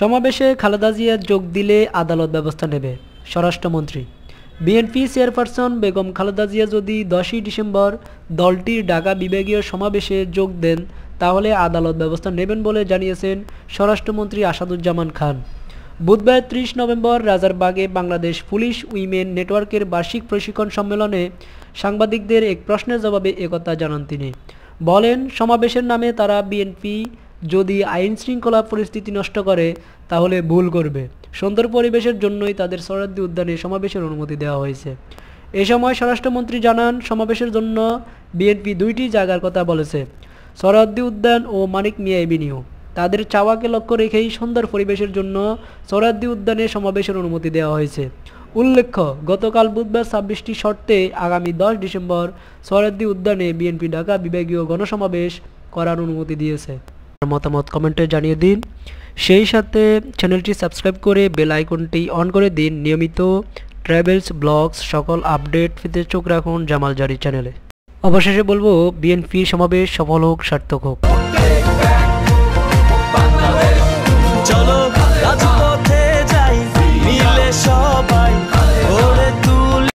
সমাবেশে খালেদা জিয়া যোগ দিলে আদালত ব্যবস্থা নেবে স্বরাষ্ট্রমন্ত্রী বিএনপি চেয়ারপারসন বেগম খালেদা জিয়া যদি দশই ডিসেম্বর দলটির ঢাকা বিভাগীয় সমাবেশে যোগ দেন তাহলে আদালত ব্যবস্থা নেবেন বলে জানিয়েছেন স্বরাষ্ট্রমন্ত্রী আসাদুজ্জামান খান বুধবার ত্রিশ নভেম্বর রাজারবাগে বাংলাদেশ পুলিশ উইমেন নেটওয়ার্কের বার্ষিক প্রশিক্ষণ সম্মেলনে সাংবাদিকদের এক প্রশ্নের জবাবে একথা জানান তিনি বলেন সমাবেশের নামে তারা বিএনপি যদি আইন শৃঙ্খলা পরিস্থিতি নষ্ট করে তাহলে ভুল করবে সুন্দর পরিবেশের জন্যই তাদের সরাদ্দি উদ্যানে সমাবেশের অনুমতি দেওয়া হয়েছে এ সময় স্বরাষ্ট্রমন্ত্রী জানান সমাবেশের জন্য বিএনপি দুইটি জায়গার কথা বলেছে সরাদ্দি উদ্যান ও মানিক মিয়া এভিনিউ তাদের চাওয়াকে লক্ষ্য রেখেই সুন্দর পরিবেশের জন্য সরাদ্দি উদ্যানে সমাবেশের অনুমতি দেওয়া হয়েছে উল্লেখ্য গতকাল বুধবার ছাব্বিশটি শর্তে আগামী দশ ডিসেম্বর সরাদ্দি উদ্যানে বিএনপি ঢাকা বিভাগীয় গণসমাবেশ করার অনুমতি দিয়েছে মতামত কমেন্টে জানিয়ে দিন সেই সাথে চ্যানেলটি সাবস্ক্রাইব করে বেল আইকনটি অন করে দিন নিয়মিত ট্রাভেলস ব্লগস সকল আপডেট পেতে চোখ রাখুন জামালজারি চ্যানেলে অবশেষে বলবো বিএনপি সমাবেশ সফল হোক সার্থক হোক